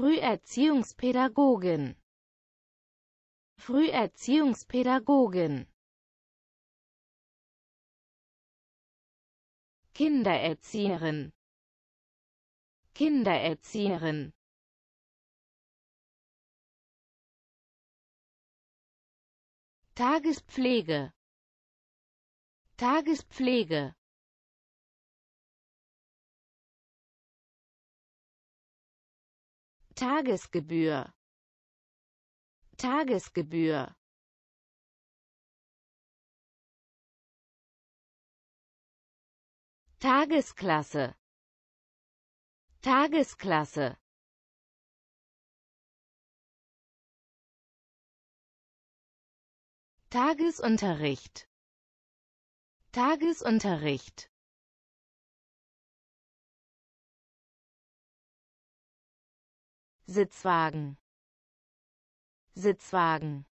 Früherziehungspädagogin Früherziehungspädagogin Kindererzieherin Kindererzieherin Tagespflege Tagespflege Tagesgebühr Tagesgebühr Tagesklasse Tagesklasse Tagesunterricht Tagesunterricht Sitzwagen Sitzwagen